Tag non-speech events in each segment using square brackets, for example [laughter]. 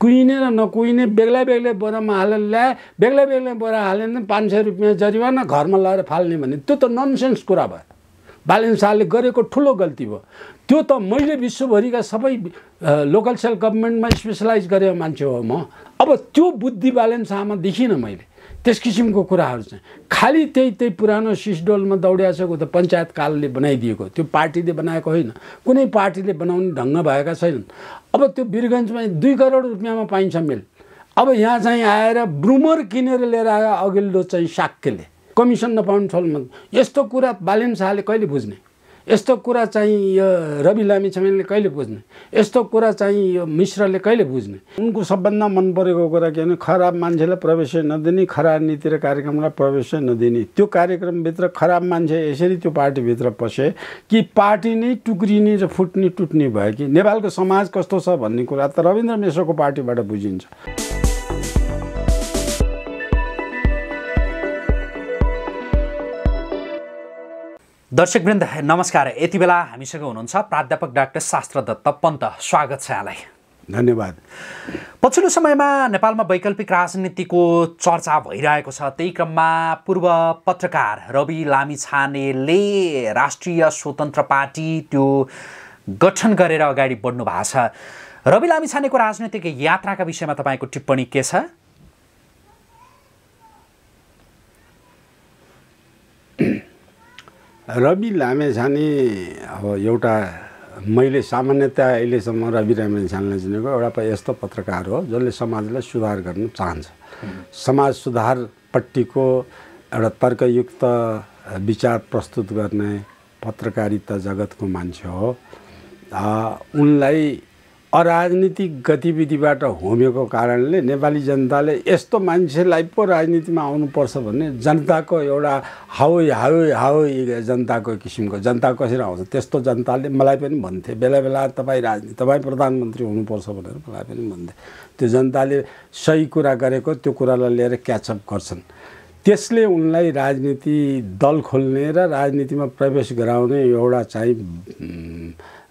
कुहिने र नकुहिने बेग्लै बेग्लै बोरामा हालेर ल्याए बेग्लै बेग्लै बोरा हालेन भने पाँच सय रुपियाँ जरिवाना घरमा लगेर फाल्ने भने त्यो त ननसेन्स कुरा भयो बालेन शाहले गरेको ठुलो गल्ती भयो त्यो त मैले विश्वभरिका सबै लोकल सेल्फ गभर्मेन्टमा स्पेसलाइज गरेको मान्छे हो म अब त्यो बुद्धि बालेन शाहमा देखिनँ मैले त्यस किसिमको कुराहरू चाहिँ खालि त्यही त्यही पुरानो सिसडोलमा दौडियासको त कालले बनाइदिएको त्यो पार्टीले बनाएको होइन कुनै पार्टीले बनाउने ढङ्ग भएका छैनन् अब त्यो वीरगन्जमा दुई करोड रुपियाँमा पाइन्छ मेल अब यहाँ चाहिँ आएर ब्रुमर किनेर लिएर आयो अघिल्लो चाहिँ साक्यले कमिसन नपाउने छ यस्तो कुरा बालेन शाहले कहिले बुझ्ने यस्तो कुरा चाहिँ यो रवि लामी छमेलले कहिले बुझ्ने यस्तो कुरा चाहिँ यो मिश्रले कहिले बुझ्ने उनको सबभन्दा मन परेको कुरा के भने खराब मान्छेलाई प्रवेश नदिने खराब नीति र कार्यक्रमलाई प्रवेश नदिने त्यो कार्यक्रमभित्र खराब मान्छे यसरी त्यो पार्टीभित्र पसे कि पार्टी नै टुक्रिने र फुट्ने टुट्ने भयो कि नेपालको समाज कस्तो छ भन्ने कुरा त रविन्द्र मिश्रको पार्टीबाट बुझिन्छ दर्शकवृन्द नमस्कार यति बेला हामीसँग हुनुहुन्छ प्राध्यापक डाक्टर शास्त्र दत्त पन्त स्वागत छ यहाँलाई धन्यवाद पछिल्लो समयमा नेपालमा वैकल्पिक राजनीतिको चर्चा भइरहेको छ त्यही क्रममा पूर्व पत्रकार रवि लामिछानेले राष्ट्रिय स्वतन्त्र पार्टी त्यो गठन गरेर अगाडि बढ्नु भएको छ रवि लामिछानेको राजनैतिक यात्राका विषयमा तपाईँको टिप्पणी के छ [clears throat] रवि लामेछाने अब एउटा मैले सामान्यतया अहिलेसम्म रवि लामेछानेलाई चिनेको एउटा यस्तो पत्रकार हो जसले समाजलाई सुधार गर्न चाहन्छ समाज सुधारपट्टिको एउटा तर्कयुक्त विचार प्रस्तुत गर्ने पत्रकारिता जगतको मान्छे हो उनलाई अराजनीतिक गतिविधिबाट होमेको कारणले नेपाली जनताले यस्तो मान्छेलाई पो राजनीतिमा आउनुपर्छ भन्ने जनताको एउटा हावै हावै हावै जनताको किसिमको जनता कसरी आउँछ त्यस्तो जनताले मलाई पनि भन्थे बेला बेला तपाईँ राजनीति तपाईँ प्रधानमन्त्री हुनुपर्छ भनेर मलाई पनि भन्थे त्यो जनताले सही कुरा गरेको त्यो कुरालाई लिएर क्याचअप गर्छन् त्यसले उनलाई राजनीति दल खोल्ने र राजनीतिमा प्रवेश गराउने एउटा चाहिँ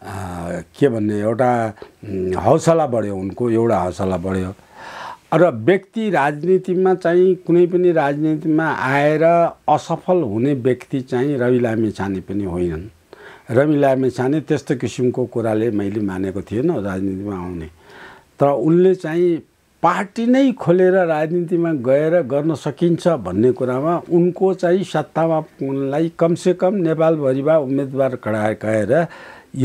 के भन्ने एउटा हौसला बढ्यो उनको एउटा हौसला बढ्यो र व्यक्ति राजनीतिमा चाहिँ कुनै पनि राजनीतिमा आएर असफल हुने व्यक्ति चाहिँ रवि लामे छाने पनि होइनन् रवि लामे छाने त्यस्तो किसिमको कुराले मैले मानेको थिएन राजनीतिमा आउने तर उनले चाहिँ पार्टी नै खोलेर राजनीतिमा गएर गर्न सकिन्छ भन्ने कुरामा उनको चाहिँ सत्तामा पुग्नलाई कमसेकम नेपालभरिमा उम्मेदवार खडा गएर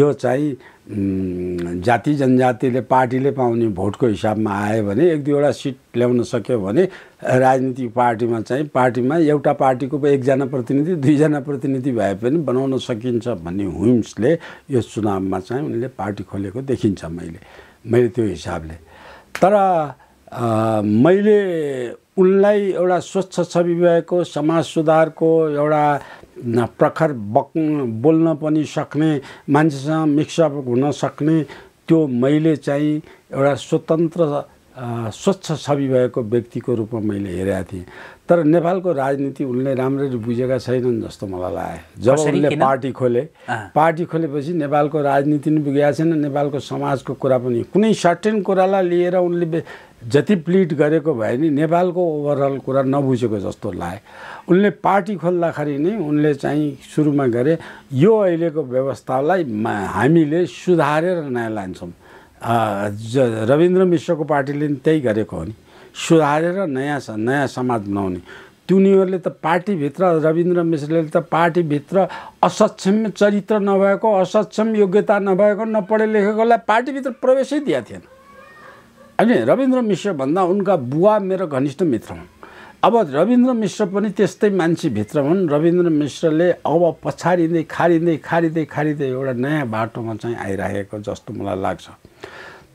यो चाहिँ जाति जनजातिले पार्टीले पाउने भोटको हिसाबमा आयो भने एक दुईवटा सिट ल्याउन सक्यो भने राजनीतिक पार्टीमा चाहिँ पार्टीमा एउटा पार्टीको एकजना प्रतिनिधि दुईजना प्रतिनिधि भए पनि बनाउन सकिन्छ भन्ने हुम्सले यो चुनावमा चाहिँ उनले पार्टी खोलेको देखिन्छ मैले मैले त्यो हिसाबले तर मैले उनलाई एउटा स्वच्छ छवि भएको समाज सुधारको एउटा प्रखर बक् बोल्न पनि सक्ने मान्छेसँग मिक्सअप हुन सक्ने त्यो मैले चाहिँ एउटा स्वतन्त्र स्वच्छ छवि भएको व्यक्तिको रूपमा मैले हेरेका थिएँ तर नेपालको राजनीति उनले राम्ररी बुझेका छैनन् जस्तो मलाई लाग्यो जब उनले पार्टी खोले पार्टी खोलेपछि नेपालको राजनीति पनि बुझेका छैन नेपालको समाजको कुरा पनि कुनै सर्टेन कुरालाई लिएर उनले जति प्लिड गरेको भए नि नेपालको ओभरअल कुरा नबुझेको जस्तो लाग्यो उनले पार्टी खोल्दाखेरि नै उनले चाहिँ सुरुमा गरे यो अहिलेको व्यवस्थालाई हामीले सुधारेर नयाँ लान्छौँ ज रविन्द्र मिश्रको पार्टीले नि त्यही गरेको हो नि सुधारेर नयाँ नयाँ समाज बनाउने तिनीहरूले त पार्टीभित्र रविन्द्र मिश्रले त पार्टीभित्र असक्षम चरित्र नभएको असक्षम योग्यता नभएको नपढे लेखेकोलाई पार्टीभित्र प्रवेशै दिएको थिएन अनि रविन्द्र मिश्रभन्दा उनका बुवा मेरो घनिष्ठ मित्र हुन् अब रविन्द्र मिश्र पनि त्यस्तै मान्छेभित्र हुन् रविन्द्र मिश्रले अब पछाडिँदै खारिँदै खारिँदै खारिँदै एउटा नयाँ बाटोमा चाहिँ आइराखेको जस्तो मलाई लाग्छ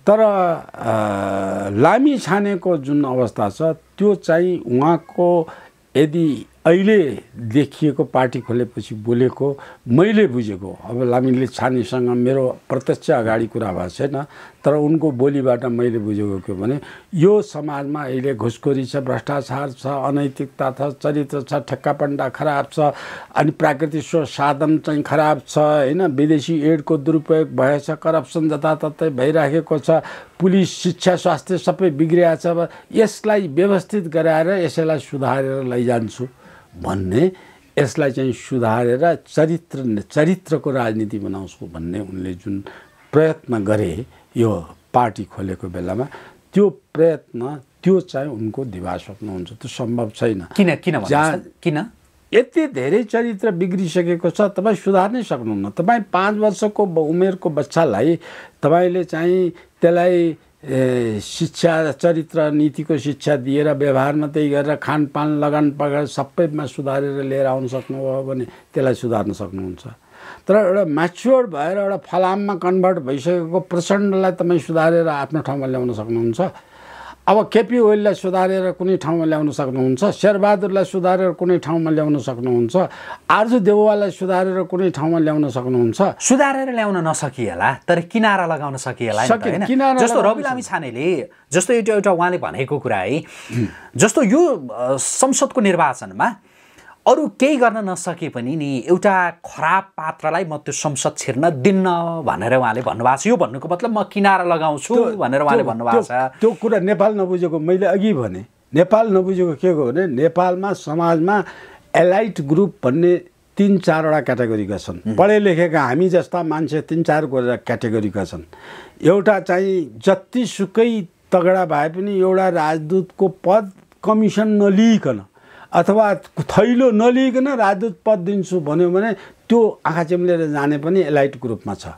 तर लामी छानेको जुन अवस्था छ त्यो चाहिँ उहाँको यदि अहिले देखिएको पार्टी खोलेपछि बोलेको मैले बुझेको अब लामीले छानेसँग मेरो प्रत्यक्ष अगाडि कुरा भएको छैन तर उनको बोलीबाट मैले बुझेको के भने यो समाजमा अहिले घुसखोरी छ भ्रष्टाचार छ अनैतिकता छ चरित्र छ पन्डा खराब छ अनि प्राकृतिक स्रोत साधन चाहिँ खराब छ होइन विदेशी एडको दुरुपयोग भएछ करप्सन जताततै भइराखेको छ पुलिस शिक्षा स्वास्थ्य सबै बिग्रिएको छ यसलाई व्यवस्थित गराएर यसैलाई सुधारेर लैजान्छु भन्ने यसलाई चाहिँ सुधारेर चरित्र चरित्रको राजनीति बनाउँछु भन्ने उनले जुन प्रयत्न गरे यो पार्टी खोलेको बेलामा त्यो प्रयत्न त्यो चाहिँ उनको दिवा सक्नुहुन्छ त्यो सम्भव छैन किन किन जहाँ किन यति धेरै चरित्र बिग्रिसकेको छ तपाईँ सुधार्नै सक्नुहुन्न तपाईँ पाँच वर्षको उमेरको बच्चालाई तपाईँले चाहिँ त्यसलाई शिक्षा चरित्र नीतिको शिक्षा दिएर व्यवहारमा त्यही गरेर खानपान लगान पगान सबैमा सुधारेर लिएर आउन सक्नुभयो भने त्यसलाई सुधार्न सक्नुहुन्छ तर एउटा म्याच्योर भएर एउटा फलाममा कन्भर्ट भइसकेको प्रचण्डलाई तपाईँ सुधारेर आफ्नो ठाउँमा ल्याउन सक्नुहुन्छ अब केपी ओलीलाई सुधारेर कुनै ठाउँमा ल्याउन सक्नुहुन्छ शेरबहादुरलाई सुधारेर कुनै ठाउँमा ल्याउन सक्नुहुन्छ आर्जु देउवालाई सुधारेर कुनै ठाउँमा ल्याउन सक्नुहुन्छ सुधारेर ल्याउन नसकिएला तर किनारा लगाउन सकिएला जस्तो रवि लामी छानेले जस्तो एउटा एउटा उहाँले भनेको कुरा है जस्तो यो संसदको निर्वाचनमा अरू केही गर्न नसके पनि नि एउटा खराब पात्रलाई म त्यो संसद छिर्न दिन्न भनेर उहाँले भन्नुभएको छ यो भन्नुको मतलब म किनारा लगाउँछु भनेर उहाँले भन्नुभएको छ त्यो कुरा नेपाल नबुझेको मैले अघि भने नेपाल नबुझेको के हो भने नेपालमा समाजमा एलाइट ग्रुप भन्ने तिन चारवटा क्याटेगोरीका छन् पढे लेखेका हामी जस्ता मान्छे तिन चार क्याटेगोरीका छन् एउटा चाहिँ जतिसुकै तगडा भए पनि एउटा राजदूतको पद कमिसन नलिइकन अथवा थैलो नलिइकन राजदूत पद दिन्छु भन्यो भने त्यो आँखा चिम्लेर जाने पनि एलाइट ग्रुपमा छ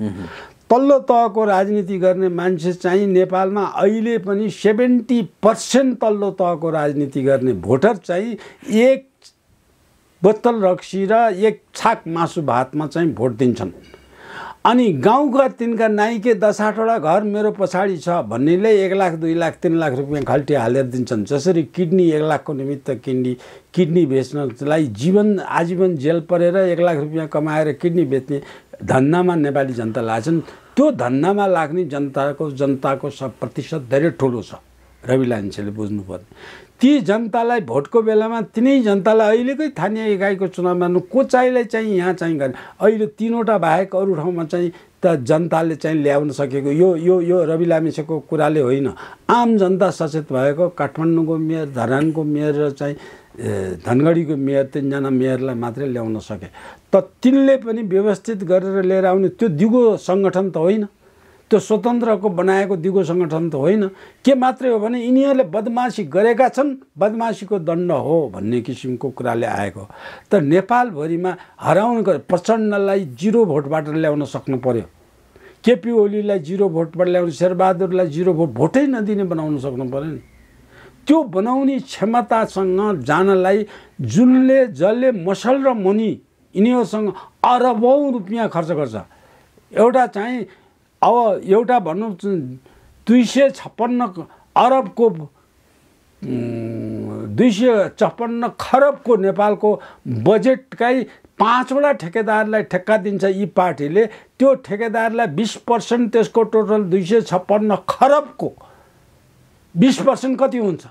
तल्लो तहको राजनीति गर्ने मान्छे चाहिँ नेपालमा अहिले पनि सेभेन्टी पर्सेन्ट तल्लो तहको राजनीति गर्ने भोटर चाहिँ एक बोतल रक्सी र एक छाक मासु भातमा चाहिँ भोट दिन्छन् अनि गाउँका तिनका नाइके दस आठवटा घर मेरो पछाडि छ भन्नेले एक लाख दुई लाख तिन लाख रुपियाँ खल्टी हालेर दिन्छन् जसरी किडनी एक लाखको निमित्त किडनी किडनी बेच्नलाई जीवन आजीवन जेल परेर एक लाख रुपियाँ कमाएर किडनी बेच्ने धन्दामा नेपाली जनता लाग्छन् त्यो धन्दामा लाग्ने जनताको जनताको सब प्रतिशत धेरै ठुलो छ रवि लान्छेले बुझ्नुपर्ने ती जनतालाई भोटको बेलामा तिनै जनतालाई अहिलेकै स्थानीय इकाइको चुनावमा को कोचाइलाई चाहिँ यहाँ चाहिँ गर्ने अहिले तिनवटा बाहेक अरू ठाउँमा चाहिँ त जनताले चाहिँ ल्याउन सकेको यो यो यो रवि लामिसेको कुराले होइन आम जनता सचेत भएको काठमाडौँको मेयर धरानको मेयर र चाहिँ धनगढीको मेयर तिनजना मेयरलाई मात्रै ल्याउन सके त तिनले पनि व्यवस्थित गरेर लिएर आउने त्यो दिगो सङ्गठन त होइन त्यो स्वतन्त्रको बनाएको दिगो सङ्गठन त होइन के मात्रै हो भने यिनीहरूले बदमासी गरेका छन् बदमासीको दण्ड हो भन्ने किसिमको कुराले आएको तर नेपालभरिमा हराउनुको प्रचण्डलाई जिरो भोटबाट ल्याउन सक्नु पर्यो केपी ओलीलाई जिरो भोटबाट ल्याउनु शेरबहादुरलाई जिरो भोट भोटै नदिने बनाउन सक्नु पऱ्यो नि त्यो बनाउने क्षमतासँग जानलाई जुनले जसले मसल र मनी यिनीहरूसँग अरबौँ रुपियाँ खर्च गर्छ एउटा चाहिँ अब एउटा भनौँ दुई सय छप्पन्न अरबको दुई सय छप्पन्न खरबको नेपालको बजेटकै पाँचवटा ठेकेदारलाई ठेक्का दिन्छ यी पार्टीले त्यो ठेकेदारलाई बिस पर्सेन्ट त्यसको टोटल दुई सय छप्पन्न खरबको बिस पर्सेन्ट कति हुन्छ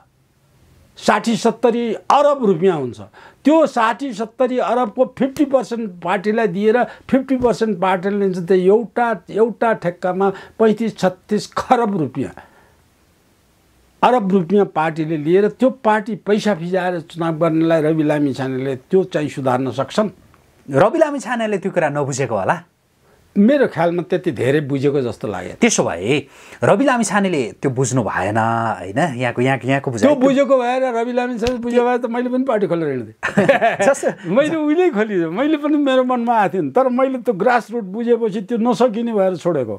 साठी सत्तरी अरब रुपियाँ हुन्छ त्यो साठी सत्तरी अरबको फिफ्टी पर्सेन्ट पार्टीलाई दिएर फिफ्टी पर्सेन्ट पार्टीले लिन्छ त्यो एउटा एउटा ठेक्कामा पैँतिस छत्तिस खरब रुपियाँ अरब रुपियाँ पार्टीले लिएर त्यो पार्टी पैसा फिजाएर चुनाव गर्नेलाई रवि लामी छानेले त्यो चाहिँ सुधार्न सक्छन् रवि लामी छानेले त्यो कुरा नबुझेको होला मेरो ख्यालमा त्यति धेरै बुझेको जस्तो लाग्यो त्यसो भए रवि लामिछानेले त्यो बुझ्नु भएन होइन यहाँको यहाँको यहाँको बुझ्यो बुझेको भएर रवि लामिछाने बुझेको भए त मैले पनि पार्टी खोलेर हिँड्थेँ [laughs] मैले उहिले खोलिदिएँ मैले पनि मेरो मनमा आएको थिएँ तर मैले त्यो ग्रास रुट बुझेपछि त्यो नसकिने भएर छोडेको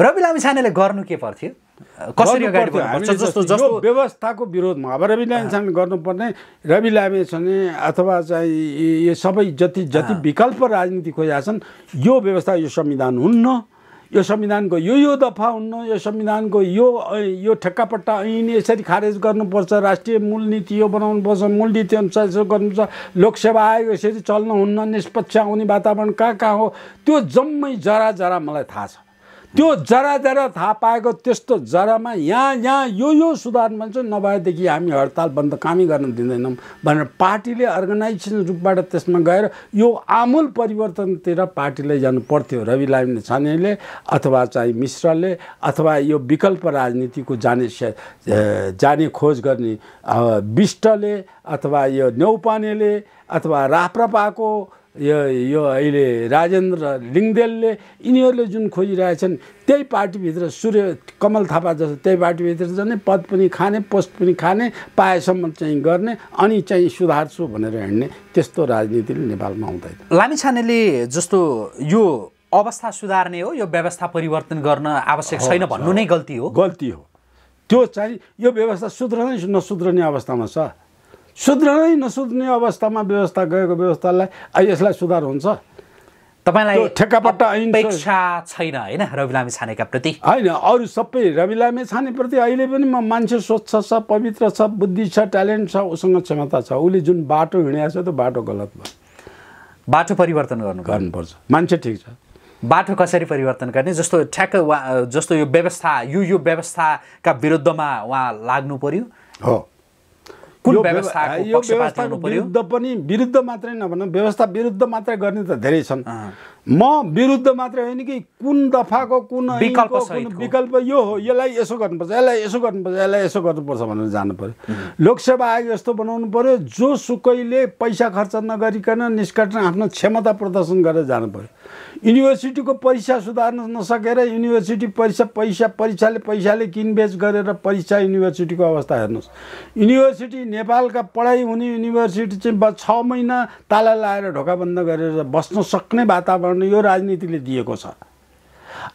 रवि लामिछानेले गर्नु के पर्थ्यो कसरी अगाडि बढ्नुपर्छ जस्तो जस्तो व्यवस्थाको विरोधमा अब रवि लामेसँग गर्नुपर्ने रवि लामिछाने अथवा चाहिँ यो सबै जति जति विकल्प राजनीति खोजेका छन् यो व्यवस्था यो संविधान हुन्न यो संविधानको यो यो दफा हुन्न यो संविधानको यो यो ठेक्कापट्टा ऐन यसरी खारेज गर्नुपर्छ राष्ट्रिय मूल नीति यो बनाउनुपर्छ मूल नीति अनुसार यसो गर्नुपर्छ लोकसेवा आयोग यसरी चल्नुहुन्न हुन्न निष्पक्ष आउने वातावरण कहाँ कहाँ हो त्यो जम्मै जरा जरा मलाई थाहा छ त्यो जरा जरा थाहा पाएको त्यस्तो जरामा यहाँ यहाँ यो यो सुधार मान्छ नभएदेखि हामी हडताल बन्द कामै गर्न दिँदैनौँ भनेर पार्टीले अर्गनाइजेसन रूपबाट त्यसमा गएर यो आमूल परिवर्तनतिर पार्टीले जानु पर्थ्यो रवि लामिने छानेले अथवा चाहिँ मिश्रले अथवा यो विकल्प राजनीतिको जाने जाने खोज गर्ने विष्टले अथवा यो न्यौपानेले अथवा राप्रपाको यो यो अहिले राजेन्द्र लिङ्गदेलले यिनीहरूले जुन खोजिरहेछन् त्यही पार्टीभित्र सूर्य कमल थापा जस्तो त्यही पार्टीभित्र जाने पद पनि खाने पोस्ट पनि खाने पाएसम्म चाहिँ गर्ने अनि चाहिँ सुधार्छु भनेर हिँड्ने त्यस्तो राजनीतिले नेपालमा हुँदैन लामिछानेले जस्तो यो अवस्था सुधार्ने हो यो व्यवस्था परिवर्तन गर्न आवश्यक छैन भन्नु नै गल्ती हो गल्ती हो त्यो चाहिँ यो व्यवस्था नै नसुध्रने अवस्थामा छ सुध्रनै नसुध्ने अवस्थामा व्यवस्था गएको व्यवस्थालाई यसलाई सुधार हुन्छ तपाईँलाई ठेक्कापट्टा अपेक्षा छैन होइन रवि लामे छानेका प्रति होइन अरू सबै रवि लामे छानेप्रति अहिले पनि म मान्छे स्वच्छ छ पवित्र छ बुद्धि छ ट्यालेन्ट छ उसँग क्षमता छ उसले जुन बाटो हिँडेको छ त्यो बाटो गलत भयो बाटो परिवर्तन गर्नु गर्नुपर्छ मान्छे ठिक छ बाटो कसरी परिवर्तन गर्ने जस्तो ठ्याक्क वा जस्तो यो व्यवस्था यो यो व्यवस्थाका विरुद्धमा उहाँ लाग्नु पर्यो हो कुन व्यवस्थाको विरुद्ध पनि विरुद्ध मात्रै नभन व्यवस्था विरुद्ध मात्रै गर्ने त धेरै छन् म विरुद्ध मात्रै होइन कि कुन दफाको कुन विकल्प विकल्प यो हो यसलाई यसो गर्नुपर्छ यसलाई यसो गर्नुपर्छ यसलाई यसो गर्नुपर्छ भनेर जानु पर्यो लोकसेवा आयोग यस्तो बनाउनु पऱ्यो जो सुकैले पैसा खर्च नगरिकन निष्कटन आफ्नो क्षमता प्रदर्शन गरेर जानु पऱ्यो युनिभर्सिटीको परीक्षा सुधार्न नसकेर युनिभर्सिटी परीक्षा पैसा परीक्षाले पैसाले किनबेच गरेर परीक्षा युनिभर्सिटीको अवस्था हेर्नुहोस् युनिभर्सिटी नेपालका पढाइ हुने युनिभर्सिटी चाहिँ छ महिना ताला लाएर ढोका बन्द गरेर बस्न सक्ने वातावरण गर्ने यो राजनीतिले दिएको छ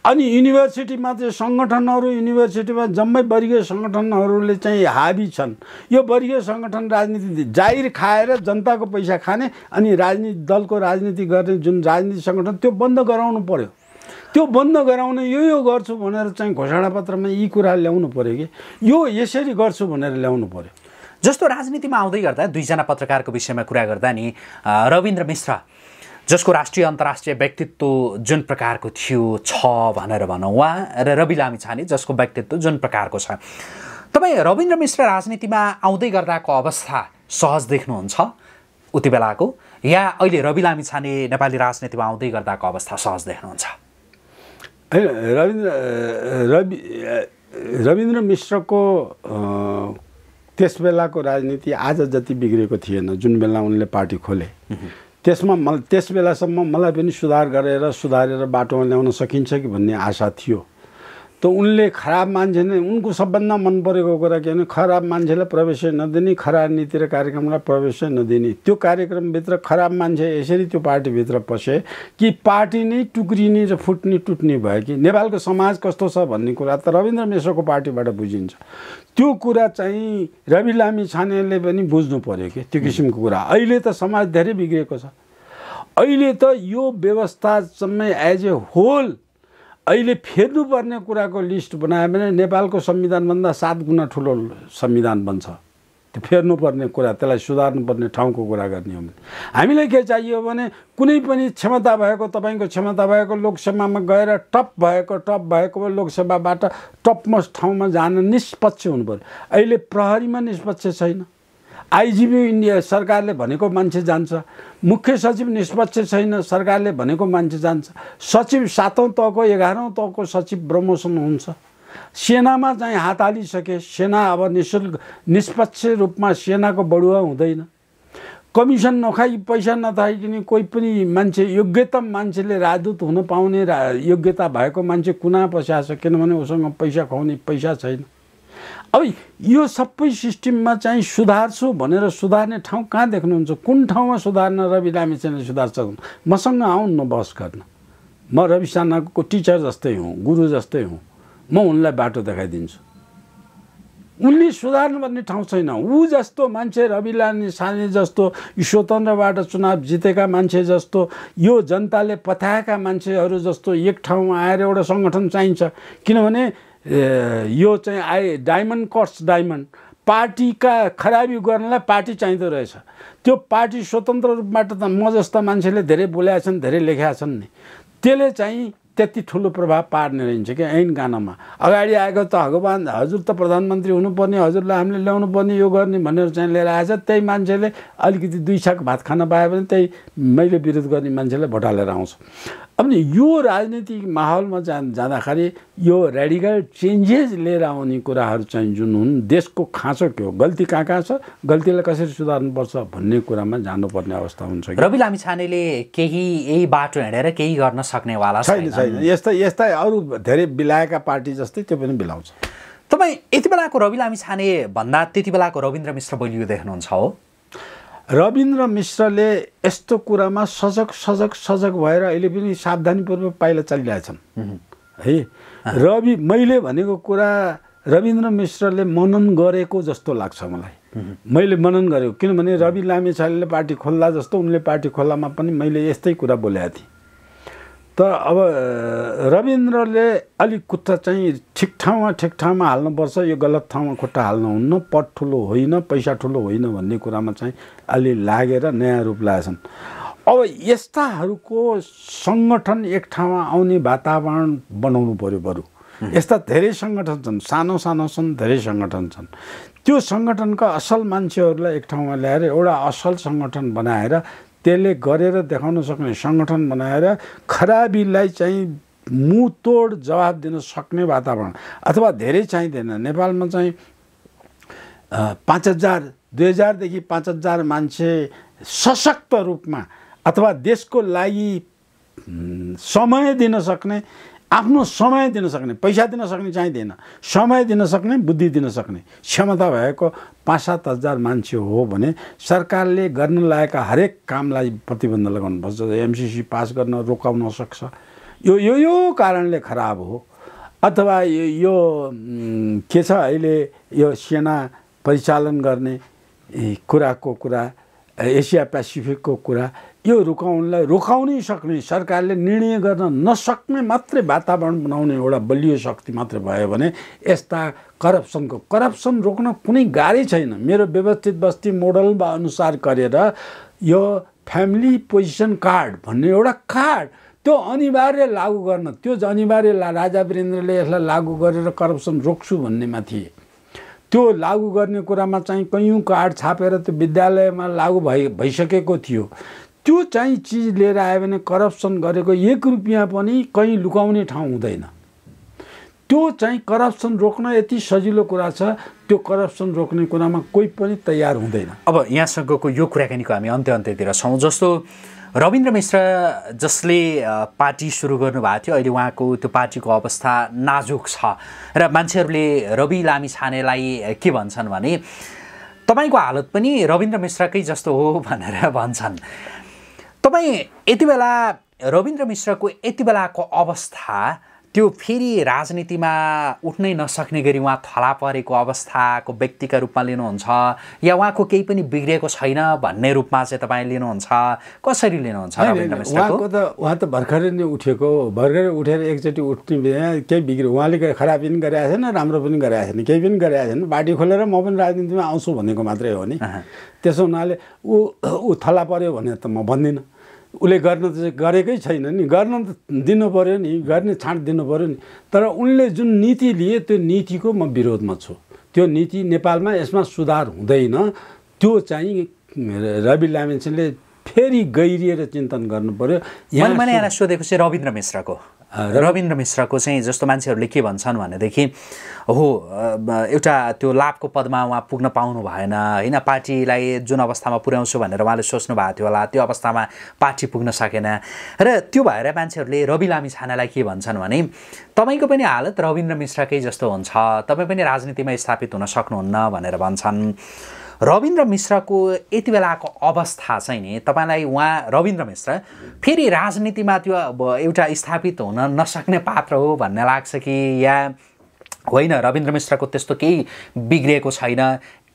अनि युनिभर्सिटीमा चाहिँ सङ्गठनहरू युनिभर्सिटीमा जम्मै वर्गीय सङ्गठनहरूले चाहिँ हाबी छन् यो वर्गीय सङ्गठन राजनीति जाहिर खाएर जनताको पैसा खाने अनि राजनीति दलको राजनीति गर्ने जुन राजनीति सङ्गठन त्यो बन्द गराउनु पऱ्यो त्यो बन्द गराउने यो यो गर्छु भनेर चाहिँ घोषणापत्रमा यी कुरा ल्याउनु पऱ्यो कि यो यसरी गर्छु भनेर ल्याउनु पऱ्यो जस्तो राजनीतिमा आउँदै गर्दा दुईजना पत्रकारको विषयमा कुरा गर्दा नि रविन्द्र मिश्र जसको राष्ट्रिय अन्तर्राष्ट्रिय व्यक्तित्व जुन प्रकारको थियो छ भनेर भनौँ उहाँ र रवि लामी छाने जसको व्यक्तित्व जुन प्रकारको छ तपाईँ रविन्द्र मिश्र राजनीतिमा आउँदै गर्दाको अवस्था सहज देख्नुहुन्छ उति बेलाको या अहिले रवि लामी छाने नेपाली राजनीतिमा आउँदै गर्दाको अवस्था सहज देख्नुहुन्छ होइन रविन्द्र रवि रविन्द्र मिश्रको त्यस बेलाको राजनीति आज जति बिग्रेको थिएन जुन बेला उनले पार्टी खोले त्यसमा म त्यस बेलासम्म मलाई पनि सुधार गरेर सुधारेर बाटोमा ल्याउन सकिन्छ कि भन्ने आशा थियो त उनले खराब मान्छे नै उनको सबभन्दा मन परेको कुरा के भने खराब मान्छेलाई प्रवेश नदिने खराब नीति र कार्यक्रमलाई प्रवेश नदिने त्यो कार्यक्रमभित्र खराब मान्छे यसरी त्यो पार्टीभित्र पसे कि पार्टी नै टुक्रिने र फुट्ने टुट्ने भयो कि नेपालको समाज कस्तो छ भन्ने कुरा त रविन्द्र मिश्रको पार्टीबाट बुझिन्छ त्यो कुरा चाहिँ रवि लामी छानेले पनि बुझ्नु पऱ्यो कि त्यो किसिमको कुरा अहिले त समाज धेरै बिग्रेको छ अहिले त यो व्यवस्थासम्म एज ए होल अहिले फेर्नुपर्ने कुराको लिस्ट बनायो भने नेपालको संविधानभन्दा सात गुणा ठुलो संविधान बन्छ त्यो फेर्नुपर्ने कुरा त्यसलाई सुधार्नुपर्ने ठाउँको कुरा गर्ने हो भने हामीलाई के चाहियो भने कुनै पनि क्षमता भएको तपाईँको क्षमता भएको लोकसभामा गएर टप भएको टप भएको लोकसभाबाट टपमस्ट ठाउँमा जान निष्पक्ष हुनु पऱ्यो अहिले प्रहरीमा निष्पक्ष छैन आइजिबी इन्डिया सरकारले भनेको मान्छे जान्छ मुख्य सचिव निष्पक्ष छैन सरकारले भनेको मान्छे जान्छ सचिव सातौँ तहको एघारौँ तहको सचिव प्रमोसन हुन्छ सेनामा चाहिँ हात हालिसके सेना अब निशुल्क निष्पक्ष रूपमा सेनाको बढुवा हुँदैन कमिसन नखाइ पैसा नथाइकन कोही पनि मान्छे योग्यतम मान्छेले राजदूत हुन पाउने रा योग्यता भएको मान्छे कुना पस्या छ किनभने उसँग पैसा खुवाउने पैसा छैन अब यो सबै सिस्टममा चाहिँ सुधार्छु भनेर सुधार्ने ठाउँ कहाँ देख्नुहुन्छ कुन ठाउँमा सुधार्न रवि लामिछानेले सुधार सक्नु मसँग आउनु बस गर्न म रवि सानाको टिचर जस्तै हुँ गुरु जस्तै हुँ म उनलाई बाटो देखाइदिन्छु उनले सुधार्नुपर्ने ठाउँ छैन ऊ जस्तो मान्छे रवि लामी साने जस्तो स्वतन्त्रबाट चुनाव जितेका मान्छे जस्तो यो जनताले पठाएका मान्छेहरू जस्तो एक ठाउँमा आएर एउटा सङ्गठन चाहिन्छ किनभने यो चाहिँ आइ डायमन्ड कट्स डायमन्ड पार्टीका खराबी गर्नलाई पार्टी चाहिँदो रहेछ त्यो पार्टी स्वतन्त्र रूपबाट त म जस्ता मान्छेले धेरै बोलेका छन् धेरै लेखेका छन् नि त्यसले चाहिँ त्यति ठुलो प्रभाव पार्ने रहन्छ कि ऐन गानामा अगाडि आएको त भगवान् हजुर त प्रधानमन्त्री हुनुपर्ने हजुरलाई हामीले ल्याउनु पर्ने यो गर्ने भनेर चाहिँ लिएर आएछ त्यही मान्छेले अलिकति दुई साक भात खान पायो भने त्यही मैले विरोध गर्ने मान्छेलाई भोटालेर आउँछ अब यो राजनीतिक माहौलमा जा जाँदाखेरि यो रेडिकल चेन्जेस लिएर आउने कुराहरू चाहिँ जुन हुन् देशको खाँचो के हो गल्ती कहाँ कहाँ छ गल्तीलाई कसरी सुधार्नुपर्छ भन्ने कुरामा जानुपर्ने अवस्था हुन्छ रवि लामी छानेले केही यही बाटो हिँडेर केही गर्न सक्नेवाला छैन छैन यस्ता यस्ता अरू धेरै बिलाएका पार्टी जस्तै त्यो पनि बिलाउँछ तपाईँ यति बेलाको रवि लामी छाने भन्दा त्यति बेलाको रविन्द्र मिश्र बलियो देख्नुहुन्छ हो रविन्द्र मिश्रले यस्तो कुरामा सजग सजग सजग भएर अहिले पनि सावधानीपूर्वक पाइला चालिरहेछन् है रवि मैले भनेको कुरा रविन्द्र मिश्रले मनन गरेको जस्तो लाग्छ मलाई मैले मनन गरेको किनभने रवि लामेछानेले पार्टी खोल्ला जस्तो उनले पार्टी खोल्लामा पनि मैले यस्तै कुरा बोलेको थिएँ तर अब रविन्द्रले अलिक खुट्टा चाहिँ ठिक ठाउँमा ठिक ठाउँमा हाल्नुपर्छ यो गलत ठाउँमा खुट्टा हाल्नु हुन्न पट ठुलो होइन पैसा ठुलो होइन भन्ने कुरामा चाहिँ अलि लागेर नयाँ रूप लागेछन् अब यस्ताहरूको सङ्गठन एक ठाउँमा आउने वातावरण बनाउनु पऱ्यो बरु यस्ता धेरै सङ्गठन छन् सानो सानो छन् धेरै सङ्गठन छन् त्यो सङ्गठनका असल मान्छेहरूलाई एक ठाउँमा ल्याएर एउटा असल सङ्गठन बनाएर त्यसले गरेर देखाउन सक्ने सङ्गठन बनाएर खराबीलाई चाहिँ मुतोड जवाब दिन सक्ने वातावरण अथवा धेरै चाहिँदैन नेपालमा चाहिँ पाँच हजार दुई हजारदेखि पाँच हजार मान्छे सशक्त रूपमा अथवा देशको लागि समय दिन सक्ने आफ्नो समय दिन सक्ने पैसा दिन सक्ने चाहिँदैन समय दिन सक्ने बुद्धि दिन सक्ने क्षमता भएको पाँच सात हजार मान्छे हो भने सरकारले गर्न लागेका हरेक कामलाई प्रतिबन्ध लगाउनुपर्छ एमसिसी पास गर्न रोकाउन सक्छ यो यो यो कारणले खराब हो अथवा यो, यो के छ अहिले यो सेना परिचालन गर्ने कुराको कुरा एसिया पेसिफिकको कुरा यो रुकाउनलाई रोकाउनै सक्ने सरकारले निर्णय गर्न नसक्ने मात्रै वातावरण बनाउने एउटा बलियो शक्ति मात्र भयो भने यस्ता करप्सनको करप्सन रोक्न कुनै गाह्रै छैन मेरो व्यवस्थित बस्ती मोडलमा अनुसार गरेर यो फ्यामिली पोजिसन कार्ड भन्ने एउटा कार्ड त्यो अनिवार्य लागू गर्न त्यो अनिवार्य ला राजा वीरेन्द्रले यसलाई लागू गरेर करप्सन रोक्छु भन्नेमा थिए त्यो लागू गर्ने कुरामा चाहिँ कैयौँ कार्ड छापेर त्यो विद्यालयमा लागू भइ भइसकेको थियो त्यो चाहिँ चिज लिएर आयो भने करप्सन गरेको एक रुपियाँ पनि कहीँ लुकाउने ठाउँ हुँदैन त्यो चाहिँ करप्सन रोक्न यति सजिलो कुरा छ त्यो करप्सन रोक्ने कुरामा कोही पनि तयार हुँदैन अब यहाँसँगको यो कुराकानीको हामी अन्त्य अन्त्यतिर छौँ जस्तो रविन्द्र मिश्र जसले पार्टी सुरु गर्नुभएको थियो अहिले उहाँको त्यो पार्टीको अवस्था नाजुक छ र मान्छेहरूले रवि लामी छानेलाई के भन्छन् भने तपाईँको हालत पनि रविन्द्र मिश्रकै जस्तो हो भनेर भन्छन् तपाईँ यति बेला रविन्द्र मिश्रको यति बेलाको अवस्था त्यो फेरि राजनीतिमा उठ्नै नसक्ने गरी उहाँ थला परेको अवस्थाको व्यक्तिका रूपमा लिनुहुन्छ या उहाँको केही पनि बिग्रिएको छैन भन्ने रूपमा चाहिँ तपाईँ लिनुहुन्छ कसरी लिनुहुन्छ उहाँको त उहाँ त भर्खरै नै उठेको भर्खरै उठेर एकचोटि उठ्ने केही बिग्रियो उहाँले खराब पनि गरेका छैन राम्रो पनि गरेका छैन केही पनि गरेका छैन बाटी खोलेर म पनि राजनीतिमा आउँछु भनेको मात्रै हो नि त्यसो हुनाले ऊ ऊ थला पऱ्यो भनेर त म भन्दिनँ उसले गर्न त गरेकै छैन नि गर्न त दिनु पऱ्यो नि गर्ने छाँट दिनु पऱ्यो नि तर उनले जुन नीति लिए त्यो नीतिको म विरोधमा छु त्यो नीति नेपालमा यसमा सुधार हुँदैन त्यो चाहिँ रवि लामेनसिनले फेरि गहिरिएर चिन्तन गर्नु पऱ्यो यहाँ मैले यहाँलाई सोधेको चाहिँ रविन्द्र मिश्रको रविन्द्र मिश्रको चाहिँ जस्तो मान्छेहरूले के भन्छन् भनेदेखि हो एउटा त्यो लाभको पदमा उहाँ पुग्न पाउनु भएन होइन पार्टीलाई जुन अवस्थामा पुर्याउँछु भनेर उहाँले सोच्नु भएको थियो होला त्यो अवस्थामा पार्टी पुग्न सकेन र त्यो भएर मान्छेहरूले रवि लामी छानालाई के भन्छन् भने तपाईँको पनि हालत रविन्द्र मिश्रकै जस्तो हुन्छ तपाईँ पनि राजनीतिमा स्थापित हुन सक्नुहुन्न भनेर भन्छन् रविन्द्र मिश्रको यति बेलाको अवस्था चाहिँ नि तपाईँलाई उहाँ रविन्द्र मिश्र फेरि राजनीतिमा त्यो अब एउटा स्थापित हुन नसक्ने पात्र हो भन्ने लाग्छ कि या होइन रविन्द्र मिश्रको त्यस्तो केही बिग्रिएको छैन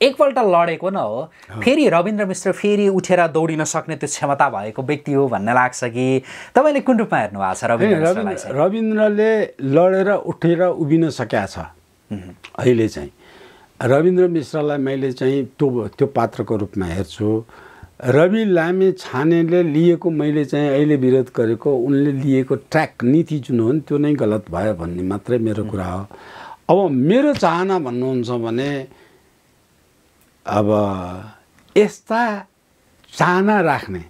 एकपल्ट लडेको न हो फेरि रविन्द्र मिश्र फेरि उठेर दौडिन सक्ने त्यो क्षमता भएको व्यक्ति हो भन्ने लाग्छ कि तपाईँले कुन रूपमा हेर्नु भएको छ रविन्द्र रविन्द्रले लडेर उठेर उभिन सकेका छ अहिले चाहिँ रविन्द्र मिश्रलाई मैले चाहिँ त्यो त्यो पात्रको रूपमा हेर्छु रवि लामे छानेले लिएको मैले चाहिँ अहिले विरोध गरेको उनले लिएको ट्र्याक नीति जुन हो नि त्यो नै गलत भयो भन्ने मात्रै मेरो कुरा हो अब मेरो चाहना भन्नुहुन्छ भने अब यस्ता चाहना राख्ने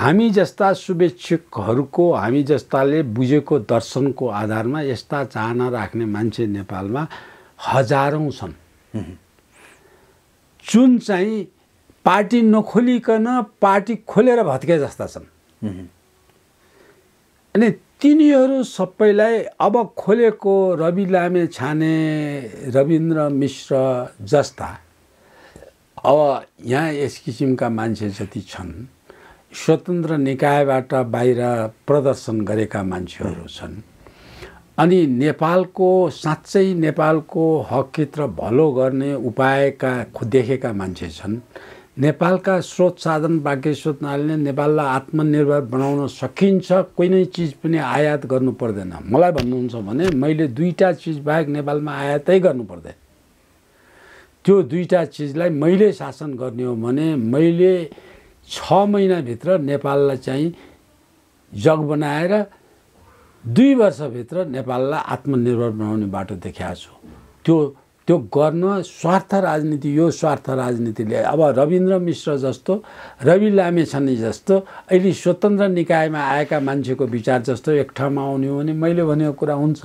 हामी जस्ता शुभेच्छुकहरूको हामी जस्ताले बुझेको दर्शनको आधारमा यस्ता चाहना राख्ने मान्छे नेपालमा हजारौँ छन् जुन चाहिँ पार्टी नखोलिकन पार्टी खोलेर भत्के जस्ता छन् अनि तिनीहरू सबैलाई अब खोलेको रवि लामे छाने रविन्द्र मिश्र जस्ता अब यहाँ यस किसिमका मान्छे जति छन् स्वतन्त्र निकायबाट बाहिर प्रदर्शन गरेका मान्छेहरू छन् अनि नेपालको साँच्चै नेपालको हकित र भलो गर्ने उपायका देखेका मान्छे छन् नेपालका स्रोत साधन बाँकी स्रोत नेपाललाई आत्मनिर्भर बनाउन सकिन्छ कुनै चिज पनि आयात गर्नु पर्दैन मलाई भन्नुहुन्छ भने मैले दुईवटा चिज बाहेक नेपालमा आयातै गर्नु पर्दैन त्यो दुईवटा चिजलाई मैले शासन गर्ने हो भने मैले छ महिनाभित्र नेपाललाई चाहिँ जग बनाएर दुई वर्षभित्र नेपाललाई आत्मनिर्भर बनाउने बाटो देखाएको छु त्यो त्यो गर्न स्वार्थ राजनीति यो स्वार्थ राजनीतिले अब रविन्द्र मिश्र जस्तो रवि लामेछाने जस्तो अहिले स्वतन्त्र निकायमा आएका मान्छेको विचार जस्तो एक ठाउँमा आउने हो भने मैले भनेको कुरा हुन्छ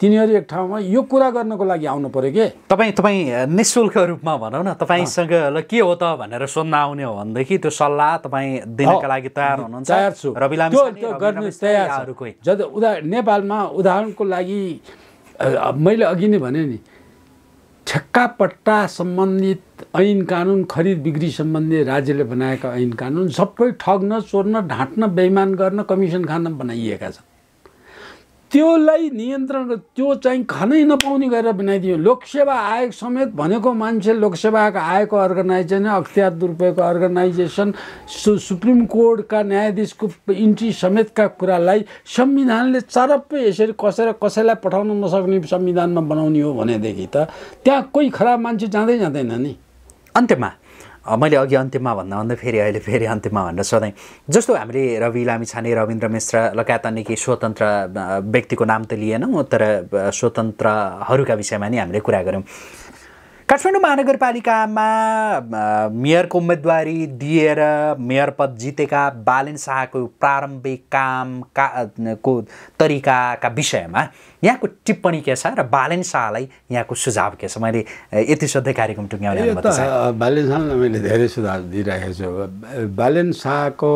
तिनीहरू एक ठाउँमा यो कुरा गर्नको लागि आउनु पऱ्यो कि तपाईँ तपाईँ नि शुल्क रूपमा भनौँ न तपाईँसँग ल के हो त भनेर सोध्न आउने हो भनेदेखि त्यो सल्लाह तपाईँ दिनको लागि तयार हुनुहुन्छ तयार छु गर्ने उदा नेपालमा उदाहरणको लागि मैले अघि नै भने नि ठेक्कापट्टा सम्बन्धित ऐन कानुन खरिद बिक्री सम्बन्धी राज्यले बनाएका ऐन कानुन सबै ठग्न चोर्न ढाँट्न बेइमान गर्न कमिसन खान बनाइएका छन् त्योलाई नियन्त्रण त्यो चाहिँ खानै नपाउने गरेर बनाइदियो लोकसेवा आयोग समेत भनेको मान्छे लोकसेवा आएको अर्गनाइजेसन अख्तियार दुरुपयोगको अर्गनाइजेसन सु सुप्रिम कोर्टका न्यायाधीशको इन्ट्री समेतका कुरालाई संविधानले चरप्पै यसरी कसेर कसैलाई पठाउन नसक्ने संविधानमा बनाउने हो भनेदेखि त त्यहाँ कोही खराब मान्छे जाँदै जाँदैन नि अन्त्यमा मैले अघि अन्त्यमा भन्दा भन्दा फेरि अहिले फेरि अन्त्यमा भनेर सधैँ जस्तो हामीले रवि लामी छाने रविन्द्र मिश्र लगायत अन्य केही स्वतन्त्र व्यक्तिको नाम त लिएनौँ तर स्वतन्त्रहरूका विषयमा नि हामीले कुरा गऱ्यौँ काठमाडौँ महानगरपालिकामा मेयरको उम्मेदवारी दिएर मेयर पद जितेका बालेन शाहको प्रारम्भिक काम का को तरिकाका विषयमा यहाँको टिप्पणी के छ र बालेन शाहलाई यहाँको सुझाव के छ मैले यति सोध्दै कार्यक्रम टुङ्ग्याउने बालेन शाहलाई मैले धेरै सुझाव दिइराखेको छु बालेन शाहको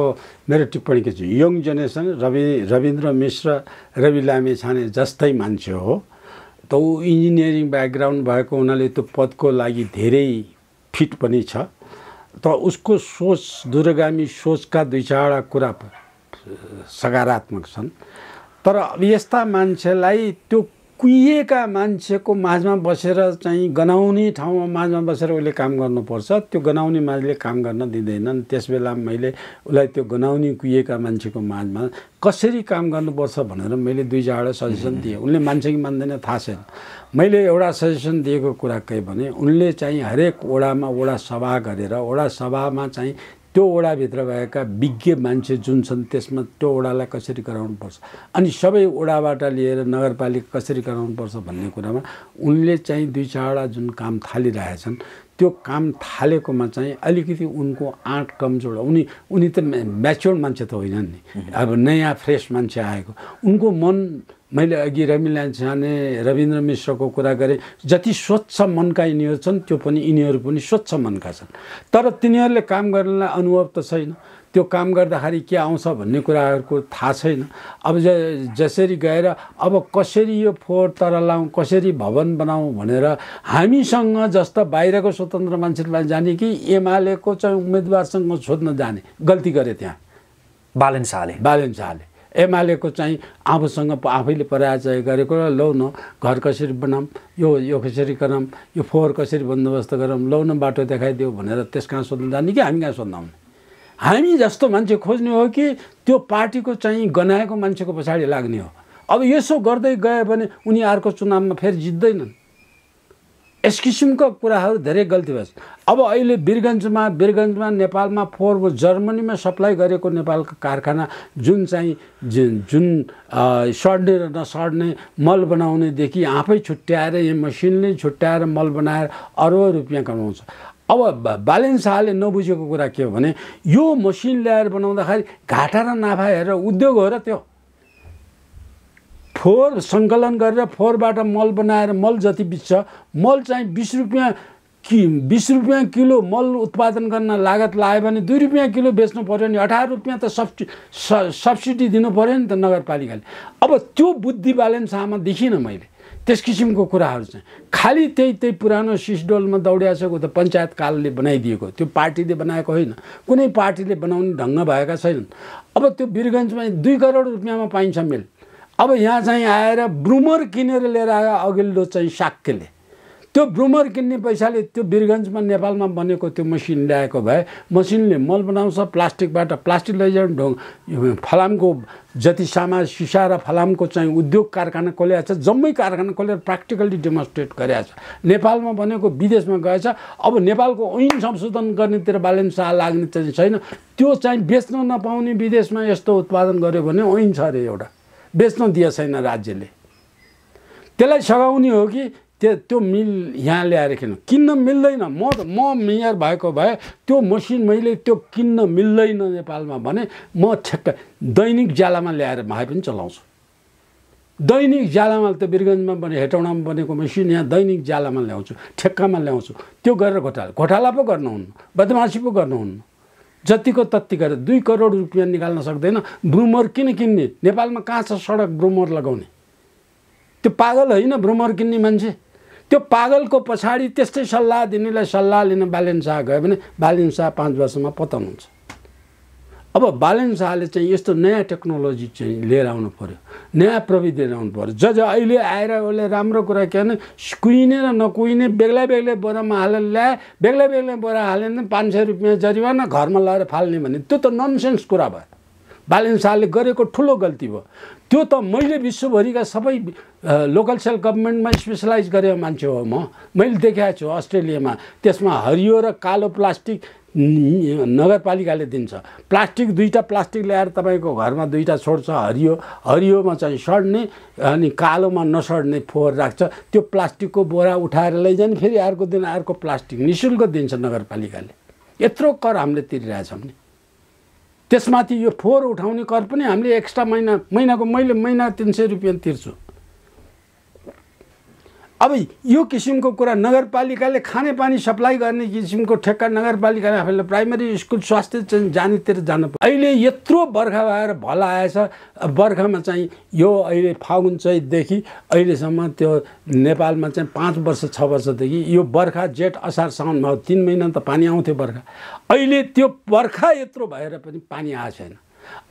मेरो टिप्पणी के छ young generation Rabi Rabindra Mishra Rabi Lamichhane जस्तै मान्छे हो त ऊ इन्जिनियरिङ ब्याकग्राउन्ड भएको हुनाले त्यो पदको लागि धेरै फिट पनि छ त उसको सोच दूरगामी सोचका दुई चारवटा कुरा सकारात्मक छन् तर यस्ता मान्छेलाई त्यो कुहिएका मान्छेको माझमा बसेर चाहिँ गनाउने ठाउँमा माझमा बसेर उसले काम गर्नुपर्छ त्यो गनाउने माझले काम गर्न दिँदैनन् त्यसबेला मैले उसलाई त्यो गनाउने कुहिएका मान्छेको माझमा कसरी काम गर्नुपर्छ भनेर मैले दुई चारवटा सजेसन दिएँ उनले मान्छे कि मान्दैन थाहा छैन मैले एउटा सजेसन दिएको कुरा के भने उनले चाहिँ हरेक वडामा वडा सभा गरेर वडा सभामा चाहिँ त्यो ओडाभित्र भएका विज्ञ मान्छे जुन छन् त्यसमा त्यो ओडालाई कसरी गराउनुपर्छ अनि सबै ओडाबाट लिएर नगरपालिका कसरी गराउनुपर्छ भन्ने कुरामा उनले चाहिँ दुई चारवटा जुन काम थालिरहेछन् त्यो काम थालेकोमा चाहिँ अलिकति उनको आँट कमजोर उनी उनी त म्याच्योर मान्छे त होइनन् नि अब नयाँ फ्रेस मान्छे आएको उनको मन मैले अघि रमिलाल छाने रविन्द्र मिश्रको कुरा गरेँ जति स्वच्छ मनका यिनीहरू छन् त्यो पनि यिनीहरू पनि स्वच्छ मनका छन् तर तिनीहरूले काम गर्नलाई अनुभव त छैन त्यो काम गर्दाखेरि के आउँछ भन्ने कुराहरूको थाहा छैन अब ज जसरी गएर अब कसरी यो फोहोर तर लाउँ कसरी भवन बनाऊँ भनेर हामीसँग जस्ता बाहिरको स्वतन्त्र मान्छेलाई जाने कि एमालेको चाहिँ उम्मेदवारसँग सोध्न जाने गल्ती गरे त्यहाँ बालन शाहले बालन शाहले एमालेको चाहिँ आफूसँग आफैले पराजय गरेको र लौ न घर कसरी बनाऊँ यो यो कसरी गरौँ यो फोहोर कसरी बन्दोबस्त गरौँ लौ न बाटो देखाइदियो भनेर त्यस कहाँ सोध्नु जाने कि हामी कहाँ सोध्न आउने हामी जस्तो मान्छे खोज्ने हो कि त्यो पार्टीको चाहिँ गनाएको मान्छेको पछाडि लाग्ने हो अब यसो गर्दै गयो भने उनी अर्को चुनावमा फेरि जित्दैनन् यस किसिमको कुराहरू धेरै गल्ती भएछ अब अहिले बिरगन्जमा बिरगन्जमा नेपालमा फोहोर जर्मनीमा सप्लाई गरेको नेपालको कारखाना जुन चाहिँ जुन जुन सड्ने र नसड्ने मल बनाउनेदेखि आफै छुट्याएर यहाँ मसिनले छुट्याएर मल बनाएर अरब रुपियाँ कमाउँछ अब बालेन शाहले नबुझेको कुरा के हो भने यो मसिन ल्याएर बनाउँदाखेरि घाटा र नाफा हेरेर उद्योग हो र त्यो फोहोर सङ्कलन गरेर फोहोरबाट मल बनाएर मल जति बिच्छ मल चाहिँ बिस रुपियाँ कि बिस रुपियाँ किलो मल उत्पादन गर्न लागत लाग्यो भने दुई रुपियाँ किलो बेच्नु पऱ्यो नि अठार रुपियाँ त सब्सि स सब्सिडी दिनु पऱ्यो नि त नगरपालिकाले अब त्यो बुद्धि ब्यालेन्समा देखिनँ मैले त्यस किसिमको कुराहरू चाहिँ खालि त्यही त्यही पुरानो सिसडोलमा दौड्याएको त उता कालले बनाइदिएको त्यो पार्टीले बनाएको होइन कुनै पार्टीले बनाउने ढङ्ग भएका छैनन् अब त्यो वीरगन्जमा दुई करोड रुपियाँमा पाइन्छ मेल अब यहाँ चाहिँ आएर ब्रुमर किनेर लिएर आयो अघिल्लो चाहिँ साक्यले त्यो ब्रुमर किन्ने पैसाले त्यो वीरगन्जमा नेपालमा बनेको त्यो मसिन ल्याएको भए मसिनले मल बनाउँछ प्लास्टिकबाट प्लास्टिक लैजाउँ ढोङ फलामको जति सामा सिसा र फलामको चाहिँ उद्योग कारखाना खोल्याएको छ जम्मै कारखाना खोलेर प्र्याक्टिकल्ली डेमोन्स्ट्रेट गरेको छ नेपालमा बनेको विदेशमा गएछ अब नेपालको ऐन संशोधन गर्नेतिर बालेन शाह लाग्ने चाहिँ छैन त्यो चाहिँ बेच्न नपाउने विदेशमा यस्तो उत्पादन गऱ्यो भने ऐन छ अरे एउटा बेच्न दिए छैन राज्यले त्यसलाई सघाउने हो कि त्यो त्यो मिल यहाँ ल्याएर किन किन्न मिल्दैन म त म मेयर भएको भए त्यो मसिन मैले त्यो किन्न मिल्दैन नेपालमा भने म ठ्याक्क दैनिक ज्यालामा ल्याएर भए पनि चलाउँछु दैनिक ज्यालामा त बिरगन्जमा बने हेटौँडामा बनेको मसिन यहाँ दैनिक ज्यालामा ल्याउँछु ठेक्कामा ल्याउँछु त्यो गरेर घोटाला घोटाला पो गर्नुहुन्न बदमासी पो गर्नुहुन्न जतिको तत्ति गरेर दुई करोड रुपियाँ निकाल्न सक्दैन ब्रुमर किन किन्ने नेपालमा कहाँ छ सडक ब्रुमर लगाउने त्यो पागल होइन ब्रुमर किन्ने मान्छे त्यो पागलको पछाडि त्यस्तै सल्लाह दिनेलाई सल्लाह लिन बालिन शाह गयो भने बालिन शाह पाँच वर्षमा पतन अब बालन शाहले चाहिँ यस्तो नयाँ टेक्नोलोजी चाहिँ लिएर आउनु पऱ्यो नयाँ प्रविधि लिएर आउनु पऱ्यो ज अहिले आएर उसले राम्रो कुरा के भने कुहिने र नकुहिने बेग्लै बेग्लै बोरामा हालेर ल्याए बेग्लै बेग्लै बोरा भने पाँच सय रुपियाँ जरिवाना घरमा लगेर फाल्ने भने त्यो त ननसेन्स कुरा भयो बालन शाहले गरेको ठुलो गल्ती भयो त्यो त मैले विश्वभरिका सबै लोकल सेल गभर्मेन्टमा स्पेसलाइज गरेको मान्छे हो म मैले देखाएको छु अस्ट्रेलियामा त्यसमा हरियो र कालो प्लास्टिक नगरपालिकाले दिन्छ प्लास्टिक दुईवटा प्लास्टिक ल्याएर तपाईँको घरमा दुईवटा छोड्छ हरियो हरियोमा चाहिँ सड्ने अनि कालोमा नसड्ने फोहोर राख्छ त्यो प्लास्टिकको बोरा उठाएर लैजाने फेरि अर्को दिन अर्को प्लास्टिक नि शुल्क दिन्छ नगरपालिकाले यत्रो कर हामीले तिरिरहेछौँ नि त्यसमाथि यो फोहोर उठाउने कर पनि हामीले एक्स्ट्रा महिना महिनाको मैले महिना तिन सय रुपियाँ तिर्छु अब यो किसिमको कुरा नगरपालिकाले खानेपानी सप्लाई गर्ने किसिमको ठेक्का नगरपालिकाले आफैले प्राइमेरी स्कुल स्वास्थ्य चाहिँ जानेतिर जानु पर्छ अहिले यत्रो बर्खा भएर भला आएछ बर्खामा चाहिँ यो अहिले फागुन चैतदेखि अहिलेसम्म त्यो नेपालमा चाहिँ पाँच वर्ष छ वर्षदेखि यो बर्खा जेठ असार साउनमा तिन महिना त पानी आउँथ्यो बर्खा अहिले त्यो बर्खा यत्रो भएर पनि पानी आएको छैन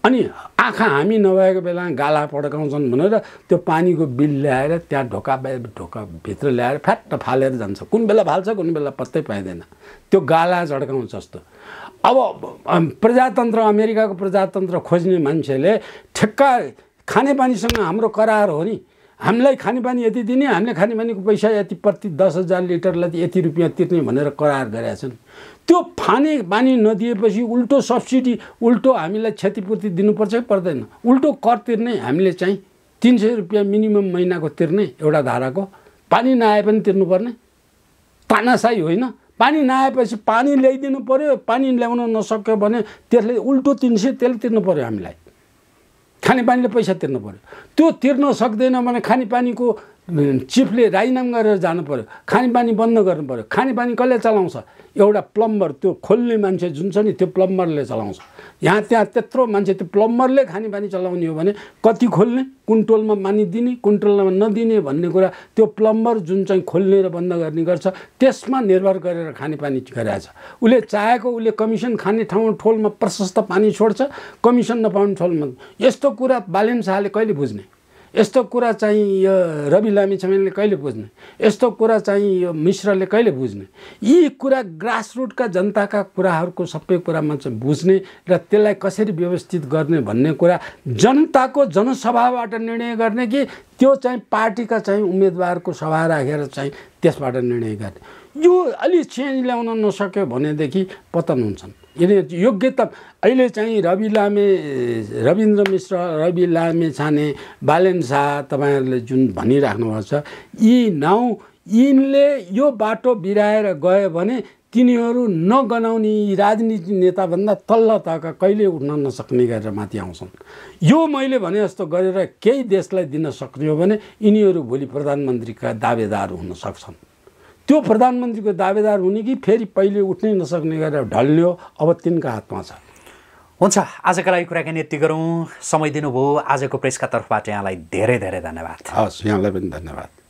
अनि आँखा हामी नभएको बेला गाला पड्काउँछन् भनेर त्यो पानीको बिल ल्याएर त्यहाँ ढोका ढोकाभित्र ल्याएर फ्याट्ट फालेर जान्छ कुन बेला फाल्छ कुन बेला पत्तै पाइँदैन त्यो गाला झड्काउँछ जस्तो अब प्रजातन्त्र अमेरिकाको प्रजातन्त्र खोज्ने मान्छेले ठेक्का खानेपानीसँग हाम्रो करार हो नि हामीलाई खानेपानी यति दिने हामीले खानेपानीको पैसा यति प्रति दस हजार लिटरलाई यति रुपियाँ तिर्ने भनेर करार गरेका छन् त्यो फाने पानी नदिएपछि उल्टो सब्सिडी उल्टो हामीलाई क्षतिपूर्ति दिनुपर्छ पर्दैन उल्टो कर तिर्ने हामीले चाहिँ तिन सय रुपियाँ मिनिमम महिनाको तिर्ने एउटा धाराको पानी नआए पनि तिर्नुपर्ने तानासाई होइन पानी नआएपछि पानी ल्याइदिनु पऱ्यो पानी ल्याउन नसक्यो भने त्यसले उल्टो तिन सय त्यसले तिर्नु पऱ्यो हामीलाई खानेपानीले पैसा तिर्नु पऱ्यो त्यो तिर्न सक्दैन भने खानेपानीको चिफले राजीनाम गरेर जानु पऱ्यो खानेपानी बन्द गर्नु पऱ्यो खानेपानी कसले चलाउँछ एउटा प्लम्बर त्यो खोल्ने मान्छे जुन छ नि त्यो प्लम्बरले चलाउँछ यहाँ त्यहाँ त्यत्रो मान्छे त्यो प्लम्बरले खानेपानी चलाउने हो भने कति खोल्ने कुन टोलमा मानिदिने कुन टोलमा नदिने भन्ने कुरा त्यो प्लम्बर जुन चाहिँ खोल्ने र बन्द गर्ने गर्छ त्यसमा निर्भर गरेर खानेपानी गरिरहेको छ उसले चाहेको उसले कमिसन खाने ठाउँ ठोलमा प्रशस्त पानी छोड्छ कमिसन नपाउने ठोलमा यस्तो कुरा बालेन शाहले कहिले बुझ्ने यस्तो कुरा चाहिँ यो रवि लामी छमेलले कहिले बुझ्ने यस्तो कुरा चाहिँ यो मिश्रले कहिले बुझ्ने यी कुरा ग्रासरुटका जनताका कुराहरूको सबै कुरामा चाहिँ बुझ्ने र त्यसलाई कसरी व्यवस्थित गर्ने भन्ने कुरा जनताको जनसभाबाट निर्णय गर्ने कि त्यो चाहिँ पार्टीका चाहिँ उम्मेदवारको सभा राखेर चाहिँ त्यसबाट निर्णय गर्ने यो अलि चेन्ज ल्याउन नसक्यो भनेदेखि पतन हुन्छन् यदि योग्यता अहिले चाहिँ रवि लामे रविन्द्र मिश्र रवि लामे छाने बालेन शाह तपाईँहरूले जुन भएको छ यी नाउँ यिनले यो बाटो बिराएर गयो भने तिनीहरू नगनाउने राजनीति नेताभन्दा तल्ल तहका कहिले उठ्न नसक्ने गरेर माथि आउँछन् यो मैले भने जस्तो गरेर केही देशलाई दिन सक्ने हो भने यिनीहरू भोलि प्रधानमन्त्रीका दावेदार हुन सक्छन् त्यो प्रधानमन्त्रीको दावेदार हुने कि फेरि पहिले उठ्नै नसक्ने गरेर ढल्यो अब तिनका हातमा छ हुन्छ आजको लागि कुराकानी यति गरौँ समय दिनुभयो आजको प्रेसका तर्फबाट यहाँलाई धेरै धेरै धन्यवाद हस् यहाँलाई पनि धन्यवाद